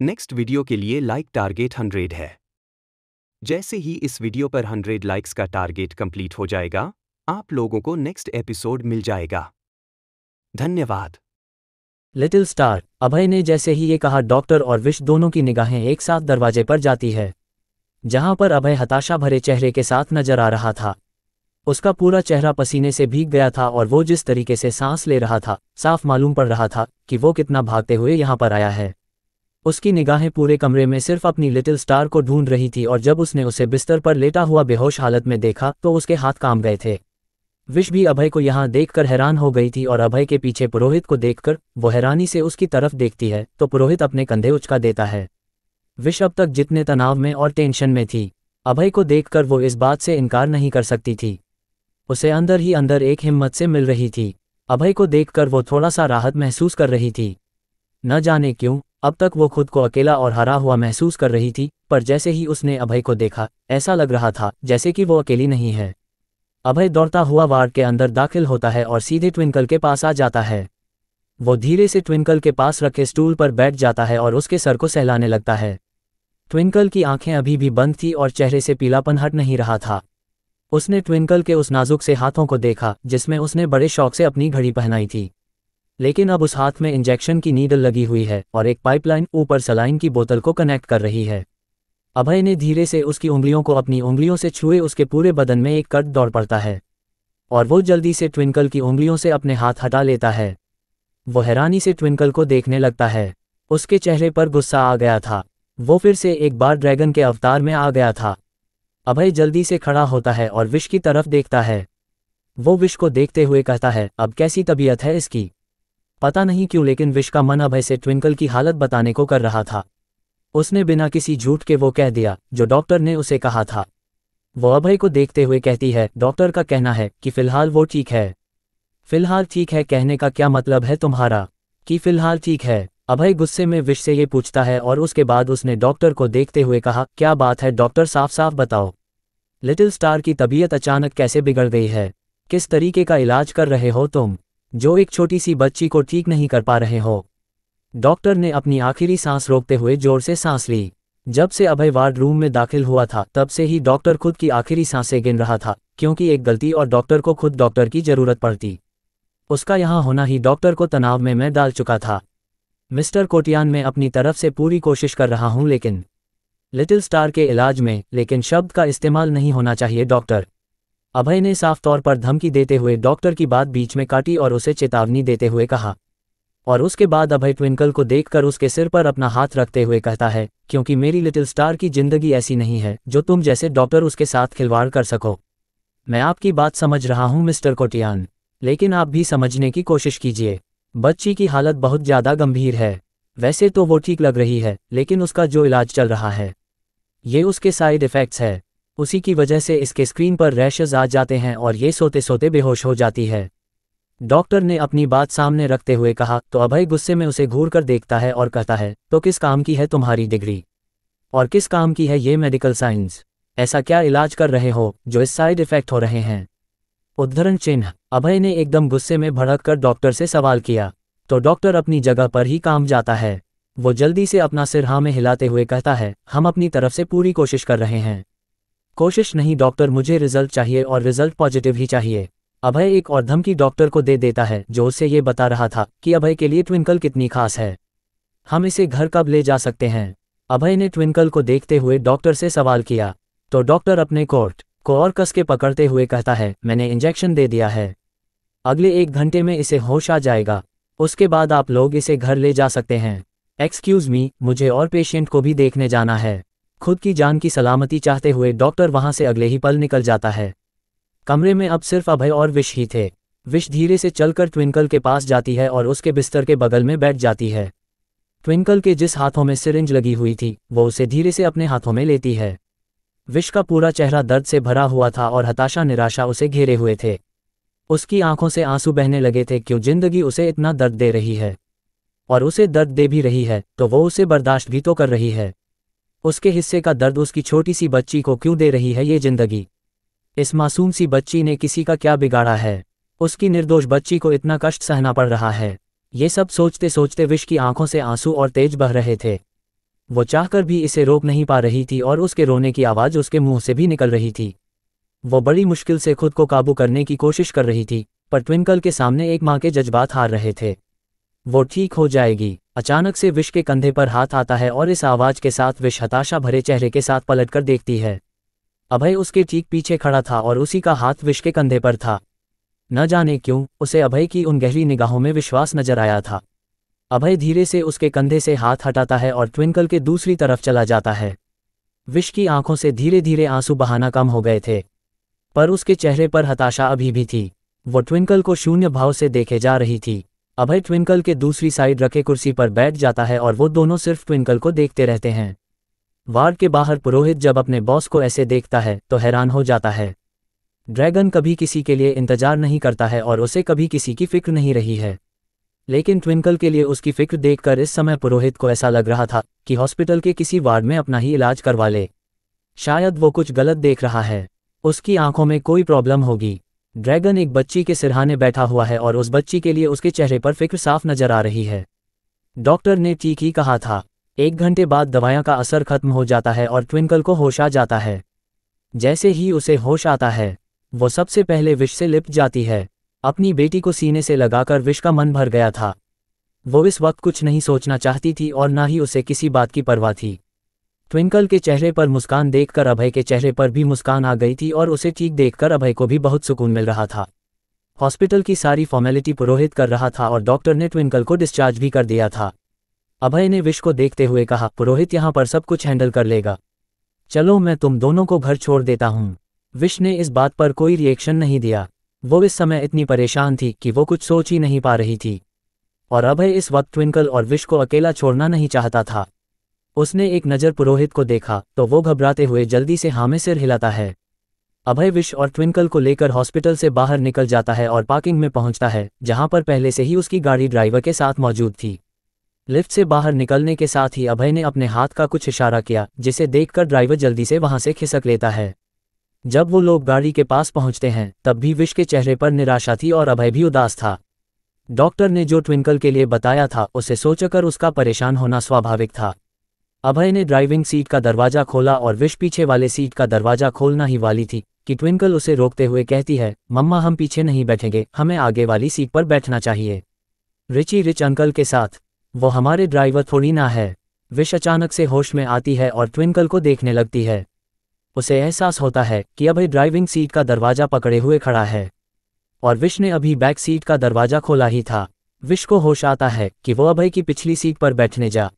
Next video के लिए like target 100 है जैसे ही इस वीडियो पर 100 लाइक्स का टारगेट कंप्लीट हो जाएगा आप लोगों को नेक्स्ट एपिसोड मिल जाएगा धन्यवाद लिटिल स्टार अभय ने जैसे ही ये कहा डॉक्टर और विश दोनों की निगाहें एक साथ दरवाजे पर जाती है जहां पर अभय हताशा भरे चेहरे के साथ नजर आ रहा था उसका पूरा चेहरा पसीने से भीग गया था और वो जिस तरीके से सांस ले रहा था साफ मालूम पड़ रहा था कि वो कितना भागते हुए यहां पर आया है उसकी निगाहें पूरे कमरे में सिर्फ अपनी लिटिल स्टार को ढूंढ रही थी और जब उसने उसे बिस्तर पर लेटा हुआ बेहोश हालत में देखा तो उसके हाथ काम गए थे विश भी अभय को यहाँ देखकर हैरान हो गई थी और अभय के पीछे पुरोहित को देखकर वो हैरानी से उसकी तरफ देखती है तो पुरोहित अपने कंधे उचका देता है विश अब तक जितने तनाव में और टेंशन में थी अभय को देखकर वो इस बात से इनकार नहीं कर सकती थी उसे अंदर ही अंदर एक हिम्मत से मिल रही थी अभय को देखकर वो थोड़ा सा राहत महसूस कर रही थी न जाने क्यों अब तक वो खुद को अकेला और हरा हुआ महसूस कर रही थी पर जैसे ही उसने अभय को देखा ऐसा लग रहा था जैसे कि वो अकेली नहीं है अभय दौड़ता हुआ वार्ड के अंदर दाखिल होता है और सीधे ट्विंकल के पास आ जाता है वो धीरे से ट्विंकल के पास रखे स्टूल पर बैठ जाता है और उसके सर को सहलाने लगता है ट्विंकल की आंखें अभी भी बंद थी और चेहरे से पीलापन हट नहीं रहा था उसने ट्विंकल के उस नाजुक से हाथों को देखा जिसमें उसने बड़े शौक से अपनी घड़ी पहनाई थी लेकिन अब उस हाथ में इंजेक्शन की नीडल लगी हुई है और एक पाइपलाइन ऊपर सलाइन की बोतल को कनेक्ट कर रही है अभय ने धीरे से उसकी उंगलियों को अपनी उंगलियों से छुए उसके पूरे बदन में एक कट दौड़ पड़ता है और वो जल्दी से ट्विंकल की उंगलियों से अपने हाथ हटा लेता है वो हैरानी से ट्विंकल को देखने लगता है उसके चेहरे पर गुस्सा आ गया था वो फिर से एक बार ड्रैगन के अवतार में आ गया था अभय जल्दी से खड़ा होता है और विश की तरफ देखता है वो विश को देखते हुए कहता है अब कैसी तबीयत है इसकी पता नहीं क्यों लेकिन विश का मन अभय से ट्विंकल की हालत बताने को कर रहा था उसने बिना किसी झूठ के वो कह दिया जो डॉक्टर ने उसे कहा था वो अभय को देखते हुए कहती है डॉक्टर का कहना है कि फिलहाल वो ठीक है फिलहाल ठीक है कहने का क्या मतलब है तुम्हारा कि फिलहाल ठीक है अभय गुस्से में विश से ये पूछता है और उसके बाद उसने डॉक्टर को देखते हुए कहा क्या बात है डॉक्टर साफ साफ बताओ लिटिल स्टार की तबीयत अचानक कैसे बिगड़ गई है किस तरीके का इलाज कर रहे हो तुम जो एक छोटी सी बच्ची को ठीक नहीं कर पा रहे हो डॉक्टर ने अपनी आखिरी सांस रोकते हुए जोर से सांस ली जब से अभय वार्ड रूम में दाखिल हुआ था तब से ही डॉक्टर खुद की आखिरी सांसें गिन रहा था क्योंकि एक गलती और डॉक्टर को खुद डॉक्टर की जरूरत पड़ती उसका यहाँ होना ही डॉक्टर को तनाव में मैं डाल चुका था मिस्टर कोटियान मैं अपनी तरफ से पूरी कोशिश कर रहा हूं लेकिन लिटिल स्टार के इलाज में लेकिन शब्द का इस्तेमाल नहीं होना चाहिए डॉक्टर अभय ने साफ तौर पर धमकी देते हुए डॉक्टर की बात बीच में काटी और उसे चेतावनी देते हुए कहा और उसके बाद अभय ट्विंकल को देखकर उसके सिर पर अपना हाथ रखते हुए कहता है क्योंकि मेरी लिटिल स्टार की जिंदगी ऐसी नहीं है जो तुम जैसे डॉक्टर उसके साथ खिलवाड़ कर सको मैं आपकी बात समझ रहा हूं मिस्टर कोटियान लेकिन आप भी समझने की कोशिश कीजिए बच्ची की हालत बहुत ज़्यादा गंभीर है वैसे तो वो ठीक लग रही है लेकिन उसका जो इलाज चल रहा है ये उसके साइड इफ़ेक्ट्स है उसी की वजह से इसके स्क्रीन पर रैशेज आ जाते हैं और ये सोते सोते बेहोश हो जाती है डॉक्टर ने अपनी बात सामने रखते हुए कहा तो अभय गुस्से में उसे घूर कर देखता है और कहता है तो किस काम की है तुम्हारी डिग्री और किस काम की है ये मेडिकल साइंस ऐसा क्या इलाज कर रहे हो जो इस साइड इफेक्ट हो रहे हैं उद्धरण चिन्ह अभय ने एकदम गुस्से में भड़क कर डॉक्टर से सवाल किया तो डॉक्टर अपनी जगह पर ही काम जाता है वो जल्दी से अपना सिर हाँ में हिलाते हुए कहता है हम अपनी तरफ से पूरी कोशिश कर रहे हैं कोशिश नहीं डॉक्टर मुझे रिजल्ट चाहिए और रिजल्ट पॉजिटिव ही चाहिए अभय एक और धमकी डॉक्टर को दे देता है जो उसे ये बता रहा था कि अभय के लिए ट्विंकल कितनी खास है हम इसे घर कब ले जा सकते हैं अभय ने ट्विंकल को देखते हुए डॉक्टर से सवाल किया तो डॉक्टर अपने कोर्ट को और कस के पकड़ते हुए कहता है मैंने इंजेक्शन दे दिया है अगले एक घंटे में इसे होश आ जाएगा उसके बाद आप लोग इसे घर ले जा सकते हैं एक्सक्यूज़ मी मुझे और पेशेंट को भी देखने जाना है खुद की जान की सलामती चाहते हुए डॉक्टर वहां से अगले ही पल निकल जाता है कमरे में अब सिर्फ अभय और विश ही थे विश धीरे से चलकर ट्विंकल के पास जाती है और उसके बिस्तर के बगल में बैठ जाती है ट्विंकल के जिस हाथों में सिरिंज लगी हुई थी वो उसे धीरे से अपने हाथों में लेती है विश का पूरा चेहरा दर्द से भरा हुआ था और हताशा निराशा उसे घेरे हुए थे उसकी आंखों से आंसू बहने लगे थे क्यों जिंदगी उसे इतना दर्द दे रही है और उसे दर्द दे भी रही है तो वो उसे बर्दाश्त भी तो कर रही है उसके हिस्से का दर्द उसकी छोटी सी बच्ची को क्यों दे रही है ये जिंदगी इस मासूम सी बच्ची ने किसी का क्या बिगाड़ा है उसकी निर्दोष बच्ची को इतना कष्ट सहना पड़ रहा है ये सब सोचते सोचते विश की आंखों से आंसू और तेज बह रहे थे वो चाहकर भी इसे रोक नहीं पा रही थी और उसके रोने की आवाज़ उसके मुंह से भी निकल रही थी वो बड़ी मुश्किल से खुद को काबू करने की कोशिश कर रही थी पर ट्विंकल के सामने एक माँ के जज्बात हार रहे थे वो ठीक हो जाएगी अचानक से विश के कंधे पर हाथ आता है और इस आवाज के साथ विश हताशा भरे चेहरे के साथ पलटकर देखती है अभय उसके ठीक पीछे खड़ा था और उसी का हाथ विश के कंधे पर था न जाने क्यों उसे अभय की उन गहरी निगाहों में विश्वास नजर आया था अभय धीरे से उसके कंधे से हाथ हटाता है और ट्विंकल के दूसरी तरफ चला जाता है विश की आंखों से धीरे धीरे आंसू बहाना कम हो गए थे पर उसके चेहरे पर हताशा अभी भी थी वो ट्विंकल को शून्य भाव से देखे जा रही थी अभय ट्विंकल के दूसरी साइड रखे कुर्सी पर बैठ जाता है और वो दोनों सिर्फ ट्विंकल को देखते रहते हैं वार्ड के बाहर पुरोहित जब अपने बॉस को ऐसे देखता है तो हैरान हो जाता है ड्रैगन कभी किसी के लिए इंतजार नहीं करता है और उसे कभी किसी की फिक्र नहीं रही है लेकिन ट्विंकल के लिए उसकी फिक्र देखकर इस समय पुरोहित को ऐसा लग रहा था कि हॉस्पिटल के किसी वार्ड में अपना ही इलाज करवा ले शायद वो कुछ गलत देख रहा है उसकी आंखों में कोई प्रॉब्लम होगी ड्रैगन एक बच्ची के सिरहाने बैठा हुआ है और उस बच्ची के लिए उसके चेहरे पर फिक्र साफ नजर आ रही है डॉक्टर ने ठीक ही कहा था एक घंटे बाद दवाया का असर खत्म हो जाता है और ट्विंकल को होश आ जाता है जैसे ही उसे होश आता है वो सबसे पहले विश से लिप जाती है अपनी बेटी को सीने से लगाकर विश का मन भर गया था वो इस वक्त कुछ नहीं सोचना चाहती थी और ना ही उसे किसी बात की परवाह थी ट्विंकल के चेहरे पर मुस्कान देखकर अभय के चेहरे पर भी मुस्कान आ गई थी और उसे ठीक देखकर अभय को भी बहुत सुकून मिल रहा था हॉस्पिटल की सारी फॉर्मेलिटी पुरोहित कर रहा था और डॉक्टर ने ट्विंकल को डिस्चार्ज भी कर दिया था अभय ने विश को देखते हुए कहा पुरोहित यहाँ पर सब कुछ हैंडल कर लेगा चलो मैं तुम दोनों को घर छोड़ देता हूँ विश ने इस बात पर कोई रिएक्शन नहीं दिया वो इस समय इतनी परेशान थी कि वो कुछ सोच ही नहीं पा रही थी और अभय इस वक्त ट्विंकल और विश को अकेला छोड़ना नहीं चाहता था उसने एक नज़र पुरोहित को देखा तो वो घबराते हुए जल्दी से हामे सिर हिलाता है अभय विश और ट्विंकल को लेकर हॉस्पिटल से बाहर निकल जाता है और पार्किंग में पहुंचता है जहां पर पहले से ही उसकी गाड़ी ड्राइवर के साथ मौजूद थी लिफ्ट से बाहर निकलने के साथ ही अभय ने अपने हाथ का कुछ इशारा किया जिसे देखकर ड्राइवर जल्दी से वहां से खिसक लेता है जब वो लोग गाड़ी के पास पहुंचते हैं तब भी विश के चेहरे पर निराशा थी और अभय भी उदास था डॉक्टर ने जो ट्विंकल के लिए बताया था उसे सोचकर उसका परेशान होना स्वाभाविक था अभय ने ड्राइविंग सीट का दरवाजा खोला और विश पीछे वाले सीट का दरवाजा खोलना ही वाली थी कि ट्विंकल उसे रोकते हुए कहती है मम्मा हम पीछे नहीं बैठेंगे हमें आगे वाली सीट पर बैठना चाहिए रिची रिच अंकल के साथ वो हमारे ड्राइवर थोड़ी ना है विश अचानक से होश में आती है और ट्विंकल को देखने लगती है उसे एहसास होता है कि अभय ड्राइविंग सीट का दरवाजा पकड़े हुए खड़ा है और विश ने अभी बैक सीट का दरवाजा खोला ही था विश को होश आता है कि वो अभय की पिछली सीट पर बैठने जा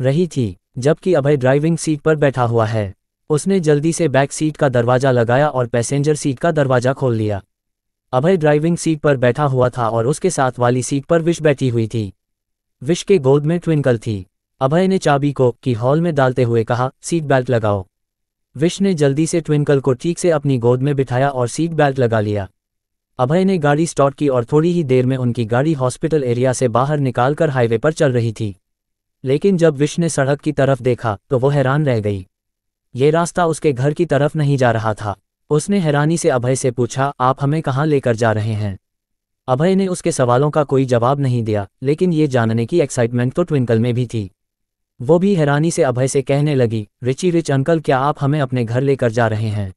रही थी जबकि अभय ड्राइविंग सीट पर बैठा हुआ है उसने जल्दी से बैक सीट का दरवाजा लगाया और पैसेंजर सीट का दरवाजा खोल लिया अभय ड्राइविंग सीट पर बैठा हुआ था और उसके साथ वाली सीट पर विश बैठी हुई थी विश के गोद में ट्विंकल थी अभय ने चाबी को की हॉल में डालते हुए कहा सीट बेल्ट लगाओ विश ने जल्दी से ट्विंकल को ठीक से अपनी गोद में बिठाया और सीट बेल्ट लगा लिया अभय ने गाड़ी स्टार्ट की और थोड़ी ही देर में उनकी गाड़ी हॉस्पिटल एरिया से बाहर निकालकर हाईवे पर चल रही थी लेकिन जब विश ने सड़क की तरफ देखा तो वो हैरान रह गई ये रास्ता उसके घर की तरफ नहीं जा रहा था उसने हैरानी से अभय से पूछा आप हमें कहाँ लेकर जा रहे हैं अभय ने उसके सवालों का कोई जवाब नहीं दिया लेकिन ये जानने की एक्साइटमेंट तो ट्विंकल में भी थी वो भी हैरानी से अभय से कहने लगी रिची रिच अंकल क्या आप हमें अपने घर लेकर जा रहे हैं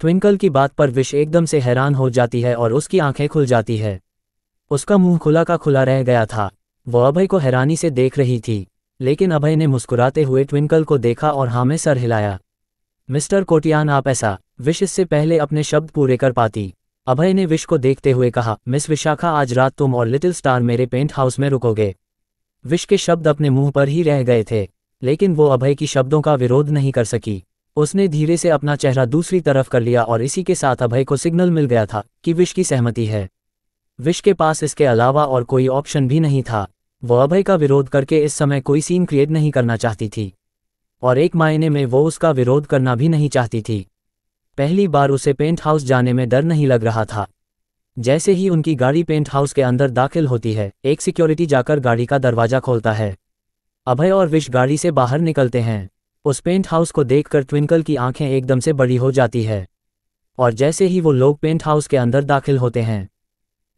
ट्विंकल की बात पर विश एकदम से हैरान हो जाती है और उसकी आंखें खुल जाती है उसका मुंह खुला का खुला रह गया था वह अभय को हैरानी से देख रही थी लेकिन अभय ने मुस्कुराते हुए ट्विंकल को देखा और हाँ में सर हिलाया मिस्टर कोटियान आप ऐसा विश इससे पहले अपने शब्द पूरे कर पाती अभय ने विश को देखते हुए कहा मिस विशाखा आज रात तुम और लिटिल स्टार मेरे पेंट हाउस में रुकोगे विश के शब्द अपने मुंह पर ही रह गए थे लेकिन वो अभय की शब्दों का विरोध नहीं कर सकी उसने धीरे से अपना चेहरा दूसरी तरफ कर लिया और इसी के साथ अभय को सिग्नल मिल गया था कि विश की सहमति है विश के पास इसके अलावा और कोई ऑप्शन भी नहीं था वह अभय का विरोध करके इस समय कोई सीन क्रिएट नहीं करना चाहती थी और एक मायने में वो उसका विरोध करना भी नहीं चाहती थी पहली बार उसे पेंट हाउस जाने में डर नहीं लग रहा था जैसे ही उनकी गाड़ी पेंट हाउस के अंदर दाखिल होती है एक सिक्योरिटी जाकर गाड़ी का दरवाजा खोलता है अभय और विश गाड़ी से बाहर निकलते हैं उस पेंट हाउस को देखकर ट्विंकल की आंखें एकदम से बड़ी हो जाती है और जैसे ही वो लोग पेंट हाउस के अंदर दाखिल होते हैं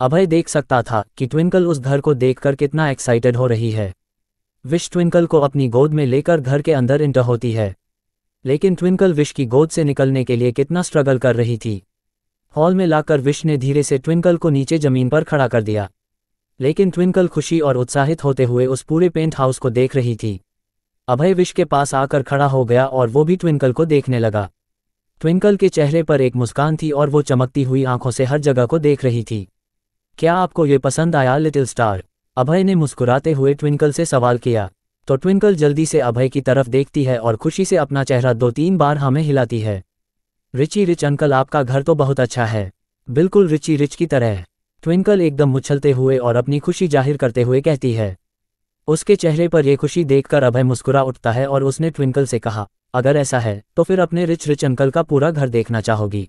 अभय देख सकता था कि ट्विंकल उस घर को देखकर कितना एक्साइटेड हो रही है विश ट्विंकल को अपनी गोद में लेकर घर के अंदर इंटर होती है लेकिन ट्विंकल विश की गोद से निकलने के लिए कितना स्ट्रगल कर रही थी हॉल में लाकर विश ने धीरे से ट्विंकल को नीचे जमीन पर खड़ा कर दिया लेकिन ट्विंकल खुशी और उत्साहित होते हुए उस पूरे पेंट हाउस को देख रही थी अभय विश के पास आकर खड़ा हो गया और वो भी ट्विंकल को देखने लगा ट्विंकल के चेहरे पर एक मुस्कान थी और वो चमकती हुई आंखों से हर जगह को देख रही थी क्या आपको ये पसंद आया लिटिल स्टार अभय ने मुस्कुराते हुए ट्विंकल से सवाल किया तो ट्विंकल जल्दी से अभय की तरफ देखती है और खुशी से अपना चेहरा दो तीन बार हमें हिलाती है रिची रिच अंकल आपका घर तो बहुत अच्छा है बिल्कुल रिची रिच की तरह ट्विंकल एकदम उछलते हुए और अपनी खुशी जाहिर करते हुए कहती है उसके चेहरे पर यह खुशी देखकर अभय मुस्कुरा उठता है और उसने ट्विंकल से कहा अगर ऐसा है तो फिर अपने रिच रिच अंकल का पूरा घर देखना चाहोगी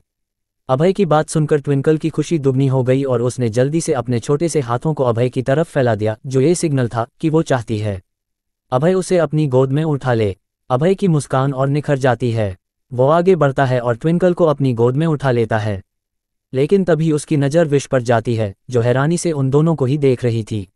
अभय की बात सुनकर ट्विंकल की खुशी दुगनी हो गई और उसने जल्दी से अपने छोटे से हाथों को अभय की तरफ फैला दिया जो ये सिग्नल था कि वो चाहती है अभय उसे अपनी गोद में उठा ले अभय की मुस्कान और निखर जाती है वो आगे बढ़ता है और ट्विंकल को अपनी गोद में उठा लेता है लेकिन तभी उसकी नज़र विश पर जाती है जो हैरानी से उन दोनों को ही देख रही थी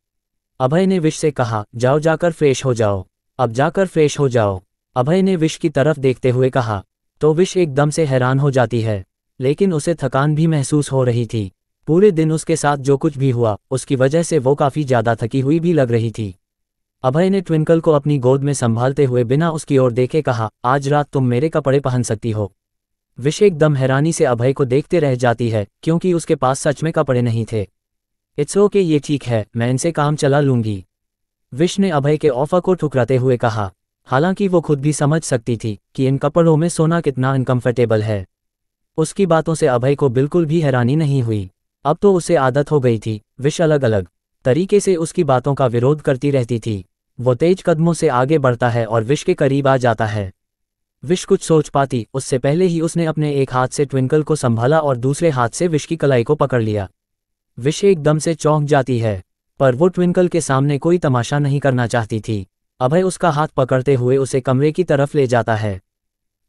अभय ने विश से कहा जाओ जाकर फ्रेश हो जाओ अब जाकर फ्रेश हो जाओ अभय ने विश की तरफ देखते हुए कहा तो विश एकदम से हैरान हो जाती है लेकिन उसे थकान भी महसूस हो रही थी पूरे दिन उसके साथ जो कुछ भी हुआ उसकी वजह से वो काफ़ी ज़्यादा थकी हुई भी लग रही थी अभय ने ट्विंकल को अपनी गोद में संभालते हुए बिना उसकी ओर देखे कहा आज रात तुम मेरे कपड़े पहन सकती हो विषय एकदम हैरानी से अभय को देखते रह जाती है क्योंकि उसके पास सच में कपड़े नहीं थे इट्स ओके ये ठीक है मैं इनसे काम चला लूंगी विश ने अभय के ऑफर को ठुकराते हुए कहा हालांकि वो खुद भी समझ सकती थी कि इन कपड़ों में सोना कितना अनकंफर्टेबल है उसकी बातों से अभय को बिल्कुल भी हैरानी नहीं हुई अब तो उसे आदत हो गई थी विश अलग अलग तरीके से उसकी बातों का विरोध करती रहती थी वो तेज कदमों से आगे बढ़ता है और विश के करीब आ जाता है विश कुछ सोच पाती उससे पहले ही उसने अपने एक हाथ से ट्विंकल को संभाला और दूसरे हाथ से विश की कलाई को पकड़ लिया विश एकदम से चौंक जाती है पर वो ट्विंकल के सामने कोई तमाशा नहीं करना चाहती थी अभय उसका हाथ पकड़ते हुए उसे कमरे की तरफ ले जाता है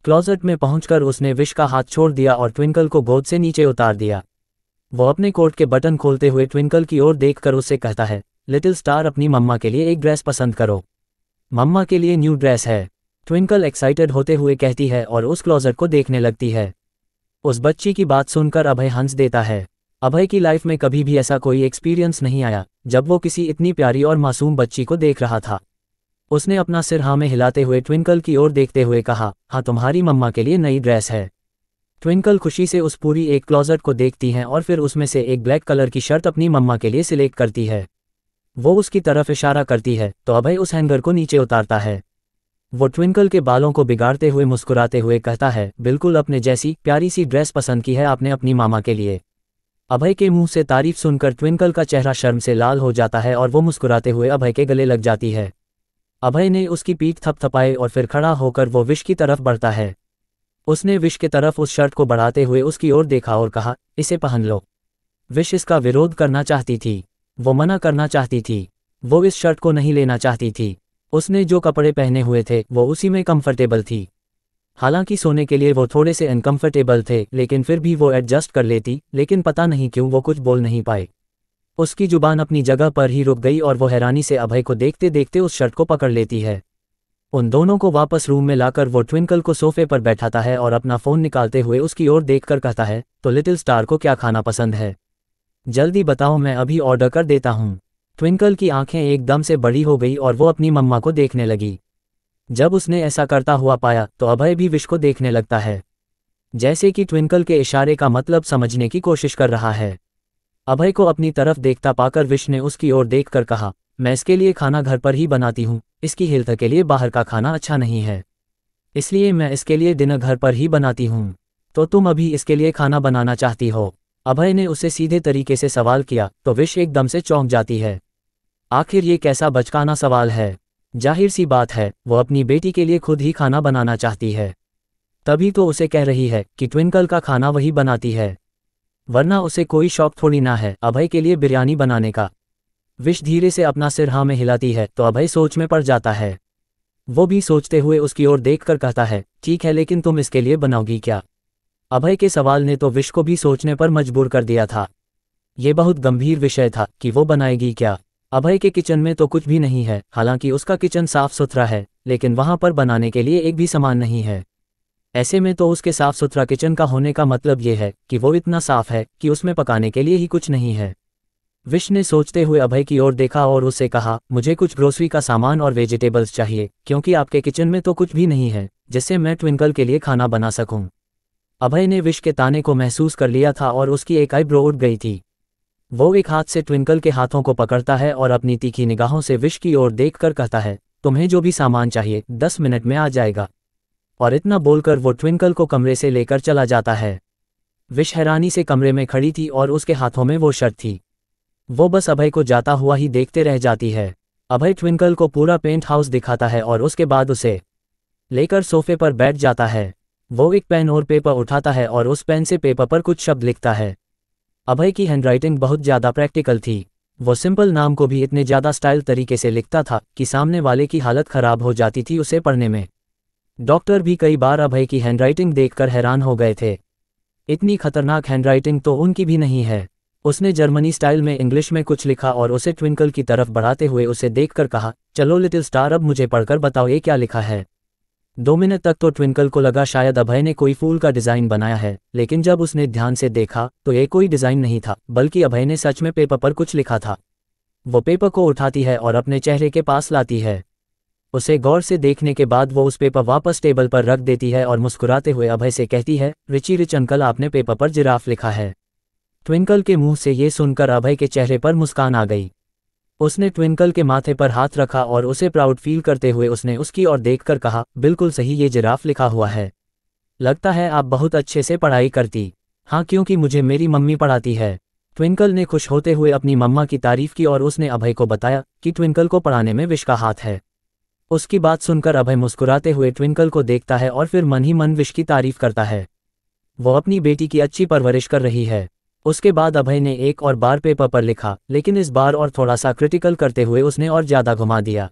क्लोजेट में पहुंचकर उसने विश का हाथ छोड़ दिया और ट्विंकल को गोद से नीचे उतार दिया वो अपने कोट के बटन खोलते हुए ट्विंकल की ओर देखकर उससे कहता है लिटिल स्टार अपनी मम्मा के लिए एक ड्रेस पसंद करो मम्मा के लिए न्यू ड्रेस है ट्विंकल एक्साइटेड होते हुए कहती है और उस क्लोजेट को देखने लगती है उस बच्ची की बात सुनकर अभय हंस देता है अभय की लाइफ में कभी भी ऐसा कोई एक्सपीरियंस नहीं आया जब वो किसी इतनी प्यारी और मासूम बच्ची को देख रहा था उसने अपना सिर हाँ में हिलाते हुए ट्विंकल की ओर देखते हुए कहा हाँ तुम्हारी मम्मा के लिए नई ड्रेस है ट्विंकल खुशी से उस पूरी एक क्लॉजट को देखती हैं और फिर उसमें से एक ब्लैक कलर की शर्ट अपनी मम्मा के लिए सिलेक्ट करती है वो उसकी तरफ इशारा करती है तो अभय उस हैंगर को नीचे उतारता है वो ट्विंकल के बालों को बिगाड़ते हुए मुस्कुराते हुए कहता है बिल्कुल अपने जैसी प्यारी सी ड्रेस पसंद की है आपने अपनी मामा के लिए अभय के मुंह से तारीफ सुनकर ट्विंकल का चेहरा शर्म से लाल हो जाता है और वो मुस्कुराते हुए अभय के गले लग जाती है अभय ने उसकी पीठ थपथपाए और फिर खड़ा होकर वो विश की तरफ बढ़ता है उसने विश की तरफ उस शर्ट को बढ़ाते हुए उसकी ओर देखा और कहा इसे पहन लो विश इसका विरोध करना चाहती थी वो मना करना चाहती थी वो इस शर्ट को नहीं लेना चाहती थी उसने जो कपड़े पहने हुए थे वो उसी में कंफर्टेबल थी हालांकि सोने के लिए वो थोड़े से अनकंफर्टेबल थे लेकिन फिर भी वो एडजस्ट कर लेती लेकिन पता नहीं क्यों वो कुछ बोल नहीं पाए उसकी जुबान अपनी जगह पर ही रुक गई और वो हैरानी से अभय को देखते देखते उस शर्ट को पकड़ लेती है उन दोनों को वापस रूम में लाकर वो ट्विंकल को सोफे पर बैठाता है और अपना फ़ोन निकालते हुए उसकी ओर देखकर कहता है तो लिटिल स्टार को क्या खाना पसंद है जल्दी बताओ मैं अभी ऑर्डर कर देता हूँ ट्विंकल की आंखें एकदम से बड़ी हो गई और वो अपनी मम्मा को देखने लगी जब उसने ऐसा करता हुआ पाया तो अभय भी विश को देखने लगता है जैसे कि ट्विंकल के इशारे का मतलब समझने की कोशिश कर रहा है अभय को अपनी तरफ देखता पाकर विश ने उसकी ओर देखकर कहा मैं इसके लिए खाना घर पर ही बनाती हूँ इसकी हेल्थ के लिए बाहर का खाना अच्छा नहीं है इसलिए मैं इसके लिए दिन घर पर ही बनाती हूँ तो तुम अभी इसके लिए खाना बनाना चाहती हो अभय ने उसे सीधे तरीके से सवाल किया तो विश एकदम से चौंक जाती है आखिर ये कैसा बचकाना सवाल है जाहिर सी बात है वो अपनी बेटी के लिए खुद ही खाना बनाना चाहती है तभी तो उसे कह रही है कि ट्विंकल का खाना वही बनाती है वरना उसे कोई शौक थोड़ी ना है अभय के लिए बिरयानी बनाने का विश धीरे से अपना सिर हाँ में हिलाती है तो अभय सोच में पड़ जाता है वो भी सोचते हुए उसकी ओर देख कर कहता है ठीक है लेकिन तुम इसके लिए बनाओगी क्या अभय के सवाल ने तो विश को भी सोचने पर मजबूर कर दिया था ये बहुत गंभीर विषय था कि वो बनाएगी क्या अभय के किचन में तो कुछ भी नहीं है हालांकि उसका किचन साफ सुथरा है लेकिन वहां पर बनाने के लिए एक भी सामान नहीं है ऐसे में तो उसके साफ सुथरा किचन का होने का मतलब यह है कि वो इतना साफ है कि उसमें पकाने के लिए ही कुछ नहीं है विश ने सोचते हुए अभय की ओर देखा और उससे कहा मुझे कुछ ग्रोसरी का सामान और वेजिटेबल्स चाहिए क्योंकि आपके किचन में तो कुछ भी नहीं है जिससे मैं ट्विंकल के लिए खाना बना सकूं। अभय ने विश के ताने को महसूस कर लिया था और उसकी एक आईब्रो उठ गई थी वो एक हाथ से ट्विंकल के हाथों को पकड़ता है और अपनी तीखी निगाहों से विश की ओर देखकर कहता है तुम्हें जो भी सामान चाहिए दस मिनट में आ जाएगा और इतना बोलकर वो ट्विंकल को कमरे से लेकर चला जाता है विश हैरानी से कमरे में खड़ी थी और उसके हाथों में वो शर्ट थी वो बस अभय को जाता हुआ ही देखते रह जाती है अभय ट्विंकल को पूरा पेंट हाउस दिखाता है और उसके बाद उसे लेकर सोफे पर बैठ जाता है वो एक पेन और पेपर उठाता है और उस पेन से पेपर पर कुछ शब्द लिखता है अभय की हैंडराइटिंग बहुत ज़्यादा प्रैक्टिकल थी वो सिंपल नाम को भी इतने ज़्यादा स्टाइल तरीके से लिखता था कि सामने वाले की हालत खराब हो जाती थी उसे पढ़ने में डॉक्टर भी कई बार अभय की हैंडराइटिंग देखकर हैरान हो गए थे इतनी खतरनाक हैंडराइटिंग तो उनकी भी नहीं है उसने जर्मनी स्टाइल में इंग्लिश में कुछ लिखा और उसे ट्विंकल की तरफ बढ़ाते हुए उसे देखकर कहा चलो लिटिल स्टार अब मुझे पढ़कर बताओ ये क्या लिखा है दो मिनट तक तो ट्विंकल को लगा शायद अभय ने कोई फूल का डिज़ाइन बनाया है लेकिन जब उसने ध्यान से देखा तो ये कोई डिज़ाइन नहीं था बल्कि अभय ने सच में पेपर पर कुछ लिखा था वो पेपर को उठाती है और अपने चेहरे के पास लाती है उसे गौर से देखने के बाद वो उस पेपर वापस टेबल पर रख देती है और मुस्कुराते हुए अभय से कहती है रिची रिच अंकल आपने पेपर पर जिराफ लिखा है ट्विंकल के मुंह से ये सुनकर अभय के चेहरे पर मुस्कान आ गई उसने ट्विंकल के माथे पर हाथ रखा और उसे प्राउड फील करते हुए उसने उसकी ओर देखकर कहा बिल्कुल सही ये जिराफ लिखा हुआ है लगता है आप बहुत अच्छे से पढ़ाई करती हाँ क्योंकि मुझे मेरी मम्मी पढ़ाती है ट्विंकल ने खुश होते हुए अपनी मम्मा की तारीफ की और उसने अभय को बताया कि ट्विंकल को पढ़ाने में विश का हाथ है उसकी बात सुनकर अभय मुस्कुराते हुए ट्विंकल को देखता है और फिर मन ही मन विश की तारीफ करता है वह अपनी बेटी की अच्छी परवरिश कर रही है उसके बाद अभय ने एक और बार पेपर पर लिखा लेकिन इस बार और थोड़ा सा क्रिटिकल करते हुए उसने और ज़्यादा घुमा दिया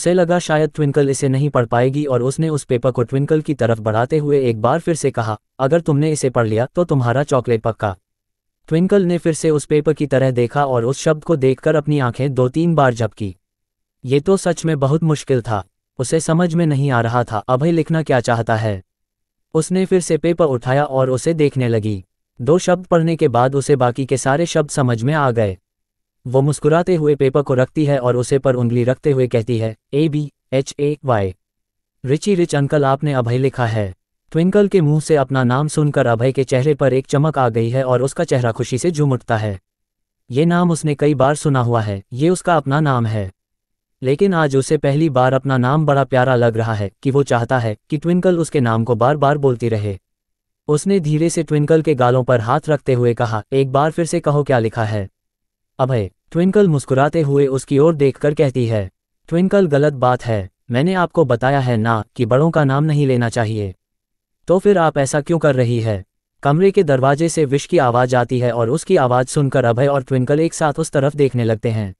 उसे लगा शायद ट्विंकल इसे नहीं पढ़ पाएगी और उसने उस पेपर को ट्विंकल की तरफ बढ़ाते हुए एक बार फिर से कहा अगर तुमने इसे पढ़ लिया तो तुम्हारा चॉकलेट पक्का ट्विंकल ने फिर से उस पेपर की तरह देखा और उस शब्द को देखकर अपनी आंखें दो तीन बार झपकी ये तो सच में बहुत मुश्किल था उसे समझ में नहीं आ रहा था अभय लिखना क्या चाहता है उसने फिर से पेपर उठाया और उसे देखने लगी दो शब्द पढ़ने के बाद उसे बाकी के सारे शब्द समझ में आ गए वो मुस्कुराते हुए पेपर को रखती है और उसे पर उंगली रखते हुए कहती है A B H A Y Richie Rich uncle आपने अभय लिखा है ट्विंकल के मुंह से अपना नाम सुनकर अभय के चेहरे पर एक चमक आ गई है और उसका चेहरा खुशी से झूम उठता है ये नाम उसने कई बार सुना हुआ है ये उसका अपना नाम है लेकिन आज उसे पहली बार अपना नाम बड़ा प्यारा लग रहा है कि वो चाहता है कि ट्विंकल उसके नाम को बार बार बोलती रहे उसने धीरे से ट्विंकल के गालों पर हाथ रखते हुए कहा एक बार फिर से कहो क्या लिखा है अभय ट्विंकल मुस्कुराते हुए उसकी ओर देखकर कहती है ट्विंकल गलत बात है मैंने आपको बताया है ना कि बड़ों का नाम नहीं लेना चाहिए तो फिर आप ऐसा क्यों कर रही है कमरे के दरवाजे से विश की आवाज़ आती है और उसकी आवाज़ सुनकर अभय और ट्विंकल एक साथ उस तरफ देखने लगते हैं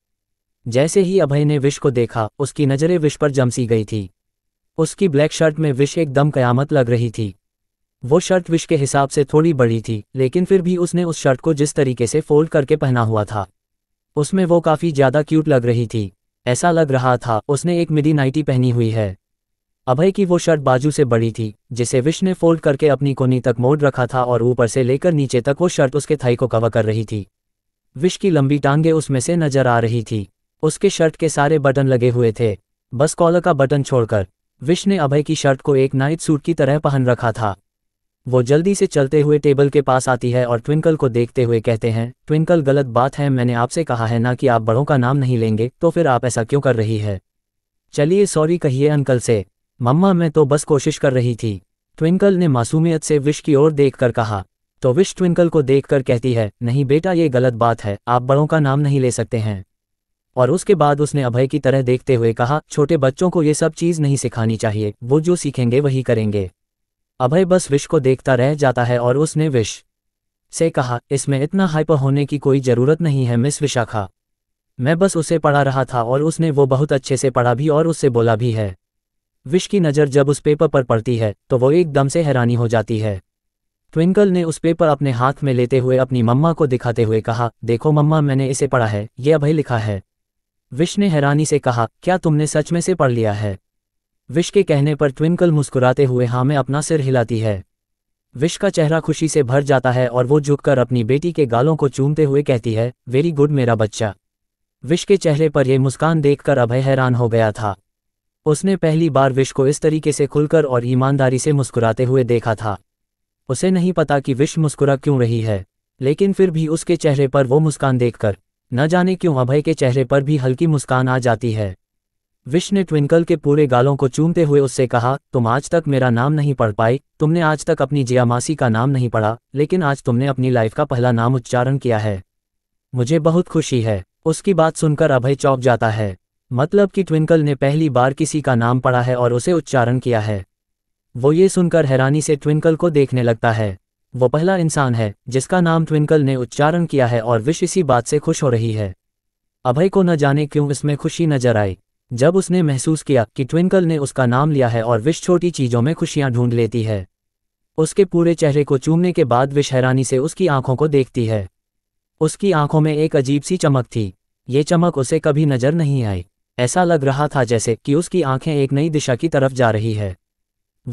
जैसे ही अभय ने विश को देखा उसकी नज़रें विश पर जमसी गई थी उसकी ब्लैक शर्ट में विश एकदम कयामत लग रही थी वो शर्ट विश के हिसाब से थोड़ी बड़ी थी लेकिन फिर भी उसने उस शर्ट को जिस तरीके से फोल्ड करके पहना हुआ था उसमें वो काफ़ी ज़्यादा क्यूट लग रही थी ऐसा लग रहा था उसने एक मिडी नाइटी पहनी हुई है अभय की वो शर्ट बाजू से बड़ी थी जिसे विश ने फोल्ड करके अपनी कोनी तक मोड़ रखा था और ऊपर से लेकर नीचे तक वो शर्ट उसके थाई को कवर कर रही थी विश की लंबी टांगें उसमें से नजर आ रही थी उसके शर्ट के सारे बटन लगे हुए थे बस कॉलर का बटन छोड़कर विश ने अभय की शर्ट को एक नाइट सूट की तरह पहन रखा था वो जल्दी से चलते हुए टेबल के पास आती है और ट्विंकल को देखते हुए कहते हैं ट्विंकल गलत बात है मैंने आपसे कहा है ना कि आप बड़ों का नाम नहीं लेंगे तो फिर आप ऐसा क्यों कर रही है चलिए सॉरी कहिए अंकल से मम्मा मैं तो बस कोशिश कर रही थी ट्विंकल ने मासूमियत से विश की ओर देखकर कहा तो विश ट्विंकल को देखकर कहती है नहीं बेटा ये गलत बात है आप बड़ों का नाम नहीं ले सकते हैं और उसके बाद उसने अभय की तरह देखते हुए कहा छोटे बच्चों को ये सब चीज नहीं सिखानी चाहिए वो जो सीखेंगे वही करेंगे अभय बस विश को देखता रह जाता है और उसने विश से कहा इसमें इतना हाइपर होने की कोई जरूरत नहीं है मिस विशाखा मैं बस उसे पढ़ा रहा था और उसने वो बहुत अच्छे से पढ़ा भी और उससे बोला भी है विश की नज़र जब उस पेपर पर पड़ती है तो वो एकदम से हैरानी हो जाती है ट्विंकल ने उस पेपर अपने हाथ में लेते हुए अपनी मम्मा को दिखाते हुए कहा देखो मम्मा मैंने इसे पढ़ा है ये अभय लिखा है विश ने हैरानी से कहा क्या तुमने सच में से पढ़ लिया है विश के कहने पर ट्विंकल मुस्कुराते हुए हाँ में अपना सिर हिलाती है विश का चेहरा खुशी से भर जाता है और वो झुककर अपनी बेटी के गालों को चूमते हुए कहती है वेरी गुड मेरा बच्चा विश के चेहरे पर यह मुस्कान देखकर अभय हैरान हो गया था उसने पहली बार विश को इस तरीके से खुलकर और ईमानदारी से मुस्कुराते हुए देखा था उसे नहीं पता कि विश मुस्कुरा क्यों रही है लेकिन फिर भी उसके चेहरे पर वो मुस्कान देखकर न जाने क्यों अभय के चेहरे पर भी हल्की मुस्कान आ जाती है विश ने ट्विंकल के पूरे गालों को चूमते हुए उससे कहा तुम आज तक मेरा नाम नहीं पढ़ पाई तुमने आज तक अपनी जियामासी का नाम नहीं पढ़ा लेकिन आज तुमने अपनी लाइफ का पहला नाम उच्चारण किया है मुझे बहुत खुशी है उसकी बात सुनकर अभय चौंक जाता है मतलब कि ट्विंकल ने पहली बार किसी का नाम पढ़ा है और उसे उच्चारण किया है वो ये सुनकर हैरानी से ट्विंकल को देखने लगता है वो पहला इंसान है जिसका नाम ट्विंकल ने उच्चारण किया है और विश इसी बात से खुश हो रही है अभय को न जाने क्यों इसमें खुशी नजर आई जब उसने महसूस किया कि ट्विंकल ने उसका नाम लिया है और विश छोटी चीज़ों में खुशियां ढूंढ लेती है उसके पूरे चेहरे को चूमने के बाद विश हैरानी से उसकी आंखों को देखती है उसकी आंखों में एक अजीब सी चमक थी ये चमक उसे कभी नजर नहीं आई ऐसा लग रहा था जैसे कि उसकी आंखें एक नई दिशा की तरफ जा रही है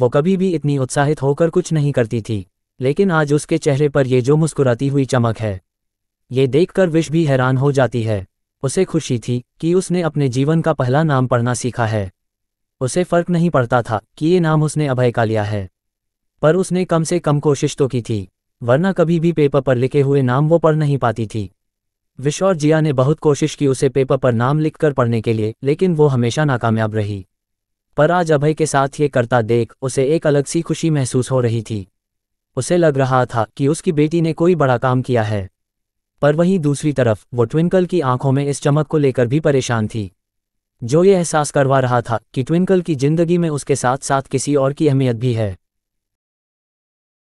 वो कभी भी इतनी उत्साहित होकर कुछ नहीं करती थी लेकिन आज उसके चेहरे पर ये जो मुस्कुराती हुई चमक है ये देखकर विश भी हैरान हो जाती है उसे खुशी थी कि उसने अपने जीवन का पहला नाम पढ़ना सीखा है उसे फर्क नहीं पड़ता था कि ये नाम उसने अभय का लिया है पर उसने कम से कम कोशिश तो की थी वरना कभी भी पेपर पर लिखे हुए नाम वो पढ़ नहीं पाती थी विश और जिया ने बहुत कोशिश की उसे पेपर पर नाम लिखकर पढ़ने के लिए लेकिन वो हमेशा नाकामयाब रही पर आज अभय के साथ ये करता देख उसे एक अलग सी खुशी महसूस हो रही थी उसे लग रहा था कि उसकी बेटी ने कोई बड़ा काम किया है पर वहीं दूसरी तरफ वो ट्विंकल की आंखों में इस चमक को लेकर भी परेशान थी जो ये एहसास करवा रहा था कि ट्विंकल की जिंदगी में उसके साथ साथ किसी और की अहमियत भी है